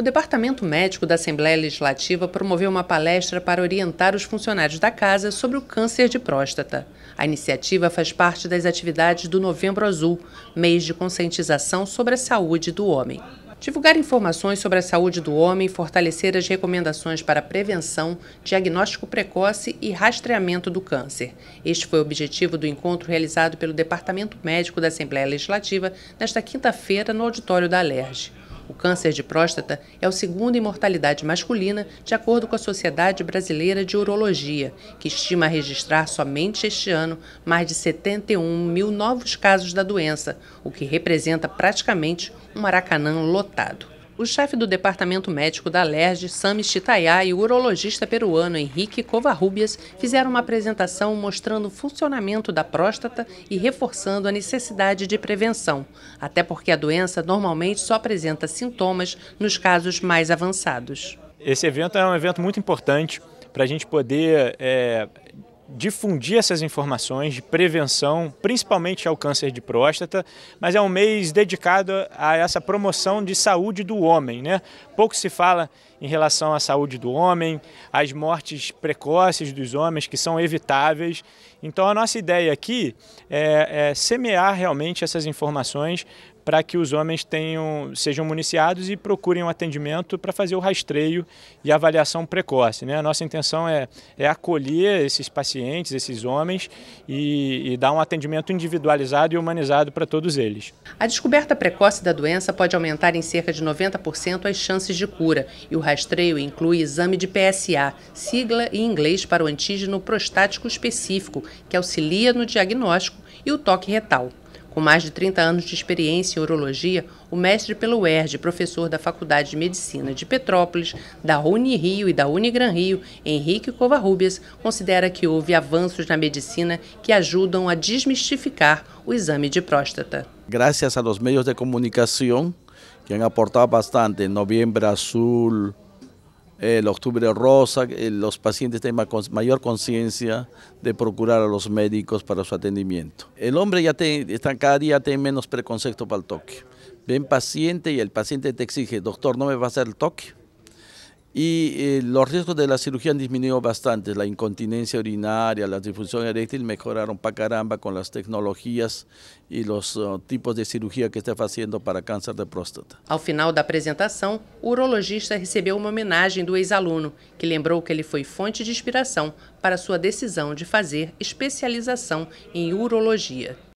O Departamento Médico da Assembleia Legislativa promoveu uma palestra para orientar os funcionários da casa sobre o câncer de próstata. A iniciativa faz parte das atividades do Novembro Azul, mês de conscientização sobre a saúde do homem. Divulgar informações sobre a saúde do homem e fortalecer as recomendações para prevenção, diagnóstico precoce e rastreamento do câncer. Este foi o objetivo do encontro realizado pelo Departamento Médico da Assembleia Legislativa nesta quinta-feira no auditório da Alerj. O câncer de próstata é o segundo em mortalidade masculina, de acordo com a Sociedade Brasileira de Urologia, que estima registrar somente este ano mais de 71 mil novos casos da doença, o que representa praticamente um maracanã lotado o chefe do Departamento Médico da LERJ, Sami Chitayá, e o urologista peruano Henrique Covarrubias fizeram uma apresentação mostrando o funcionamento da próstata e reforçando a necessidade de prevenção, até porque a doença normalmente só apresenta sintomas nos casos mais avançados. Esse evento é um evento muito importante para a gente poder é, difundir essas informações de prevenção, principalmente ao câncer de próstata, mas é um mês dedicado a essa promoção de saúde do homem. Né? Pouco se fala em relação à saúde do homem, às mortes precoces dos homens que são evitáveis. Então a nossa ideia aqui é, é semear realmente essas informações para que os homens tenham, sejam municiados e procurem um atendimento para fazer o rastreio e avaliação precoce. Né? A nossa intenção é, é acolher esses pacientes, esses homens, e, e dar um atendimento individualizado e humanizado para todos eles. A descoberta precoce da doença pode aumentar em cerca de 90% as chances de cura, e o rastreio inclui exame de PSA, sigla em inglês para o antígeno prostático específico, que auxilia no diagnóstico, e o toque retal. Com mais de 30 anos de experiência em urologia, o mestre pelo UERJ, professor da Faculdade de Medicina de Petrópolis, da Unirio e da Unigran Rio, Henrique Covarrubias, considera que houve avanços na medicina que ajudam a desmistificar o exame de próstata. Graças aos meios de comunicação, que han aportado bastante, Noviembre Azul, el eh, octubre rosa, eh, los pacientes tienen mayor conciencia de procurar a los médicos para su atendimiento. El hombre ya está, cada día tiene menos preconcepto para el toque. Ven paciente y el paciente te exige, doctor, no me va a hacer el toque Y eh, los riesgos de la cirugía han disminuido bastante. La incontinencia urinaria, la disfunción eréctil mejoraron para caramba con las tecnologias e os uh, oh, tipos de cirurgia que está fazendo para câncer de próstata. Ao final da apresentação, o urologista recebeu uma homenagem do ex-aluno, que lembrou que ele foi fonte de inspiração para sua decisão de fazer especialização em urologia.